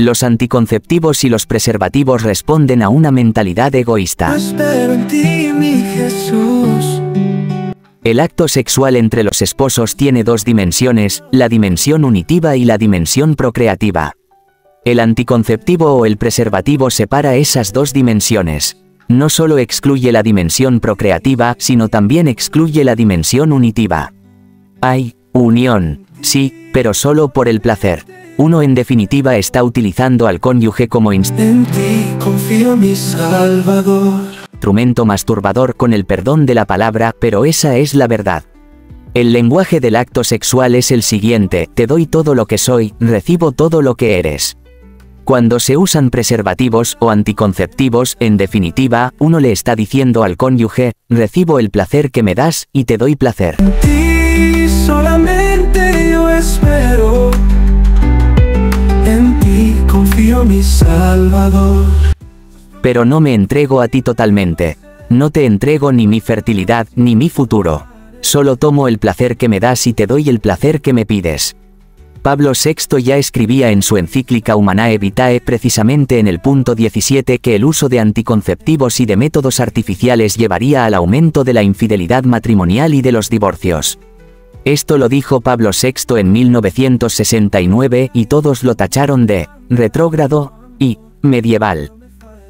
Los anticonceptivos y los preservativos responden a una mentalidad egoísta. El acto sexual entre los esposos tiene dos dimensiones, la dimensión unitiva y la dimensión procreativa. El anticonceptivo o el preservativo separa esas dos dimensiones. No solo excluye la dimensión procreativa, sino también excluye la dimensión unitiva. Hay unión, sí, pero solo por el placer. Uno en definitiva está utilizando al cónyuge como instrumento masturbador con el perdón de la palabra, pero esa es la verdad. El lenguaje del acto sexual es el siguiente, te doy todo lo que soy, recibo todo lo que eres. Cuando se usan preservativos o anticonceptivos, en definitiva, uno le está diciendo al cónyuge, recibo el placer que me das y te doy placer. solamente yo mi Salvador. Pero no me entrego a ti totalmente. No te entrego ni mi fertilidad ni mi futuro. Solo tomo el placer que me das y te doy el placer que me pides. Pablo VI ya escribía en su encíclica Humanae Vitae precisamente en el punto 17 que el uso de anticonceptivos y de métodos artificiales llevaría al aumento de la infidelidad matrimonial y de los divorcios. Esto lo dijo Pablo VI en 1969 y todos lo tacharon de retrógrado y medieval.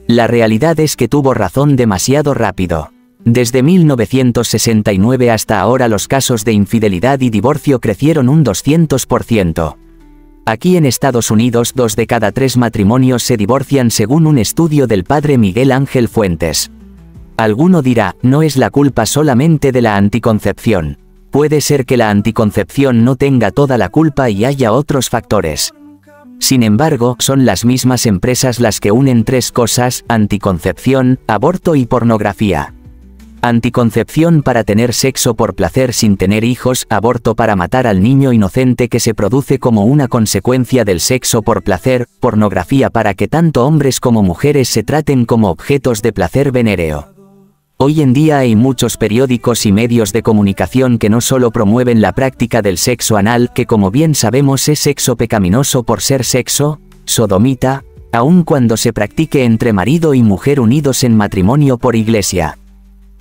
La realidad es que tuvo razón demasiado rápido. Desde 1969 hasta ahora los casos de infidelidad y divorcio crecieron un 200%. Aquí en Estados Unidos dos de cada tres matrimonios se divorcian según un estudio del padre Miguel Ángel Fuentes. Alguno dirá, no es la culpa solamente de la anticoncepción. Puede ser que la anticoncepción no tenga toda la culpa y haya otros factores. Sin embargo, son las mismas empresas las que unen tres cosas, anticoncepción, aborto y pornografía. Anticoncepción para tener sexo por placer sin tener hijos, aborto para matar al niño inocente que se produce como una consecuencia del sexo por placer, pornografía para que tanto hombres como mujeres se traten como objetos de placer venéreo. Hoy en día hay muchos periódicos y medios de comunicación que no solo promueven la práctica del sexo anal, que como bien sabemos es sexo pecaminoso por ser sexo, sodomita, aun cuando se practique entre marido y mujer unidos en matrimonio por iglesia.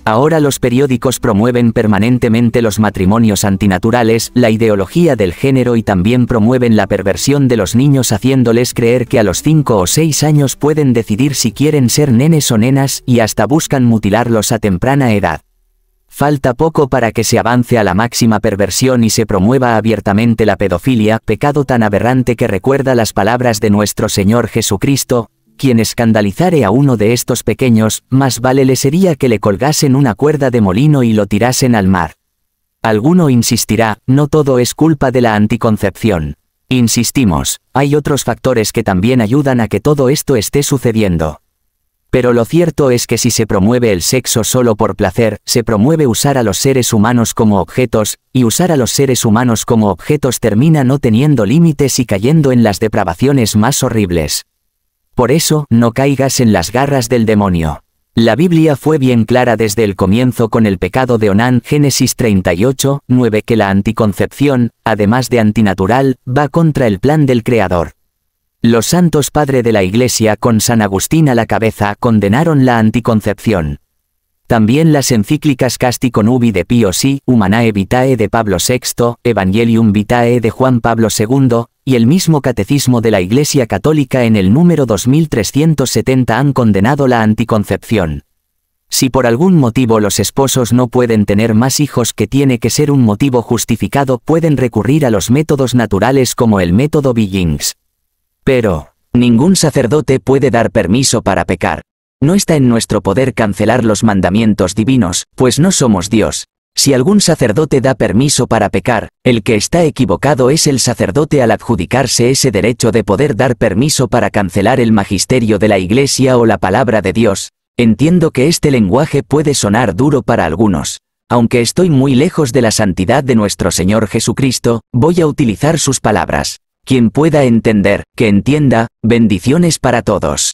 Ahora los periódicos promueven permanentemente los matrimonios antinaturales, la ideología del género y también promueven la perversión de los niños haciéndoles creer que a los 5 o 6 años pueden decidir si quieren ser nenes o nenas y hasta buscan mutilarlos a temprana edad. Falta poco para que se avance a la máxima perversión y se promueva abiertamente la pedofilia, pecado tan aberrante que recuerda las palabras de nuestro Señor Jesucristo, quien escandalizare a uno de estos pequeños, más vale le sería que le colgasen una cuerda de molino y lo tirasen al mar. Alguno insistirá, no todo es culpa de la anticoncepción. Insistimos, hay otros factores que también ayudan a que todo esto esté sucediendo. Pero lo cierto es que si se promueve el sexo solo por placer, se promueve usar a los seres humanos como objetos, y usar a los seres humanos como objetos termina no teniendo límites y cayendo en las depravaciones más horribles. Por eso, no caigas en las garras del demonio. La Biblia fue bien clara desde el comienzo con el pecado de Onán, Génesis 38, 9, que la anticoncepción, además de antinatural, va contra el plan del Creador. Los santos padre de la Iglesia con San Agustín a la cabeza condenaron la anticoncepción. También las encíclicas Castico Nubi de Pío VI, Humanae Vitae de Pablo VI, Evangelium Vitae de Juan Pablo II, y el mismo Catecismo de la Iglesia Católica en el número 2370 han condenado la anticoncepción. Si por algún motivo los esposos no pueden tener más hijos que tiene que ser un motivo justificado, pueden recurrir a los métodos naturales como el método Billings. Pero, ningún sacerdote puede dar permiso para pecar. No está en nuestro poder cancelar los mandamientos divinos, pues no somos Dios, si algún sacerdote da permiso para pecar, el que está equivocado es el sacerdote al adjudicarse ese derecho de poder dar permiso para cancelar el magisterio de la Iglesia o la palabra de Dios. Entiendo que este lenguaje puede sonar duro para algunos. Aunque estoy muy lejos de la santidad de nuestro Señor Jesucristo, voy a utilizar sus palabras. Quien pueda entender, que entienda, bendiciones para todos.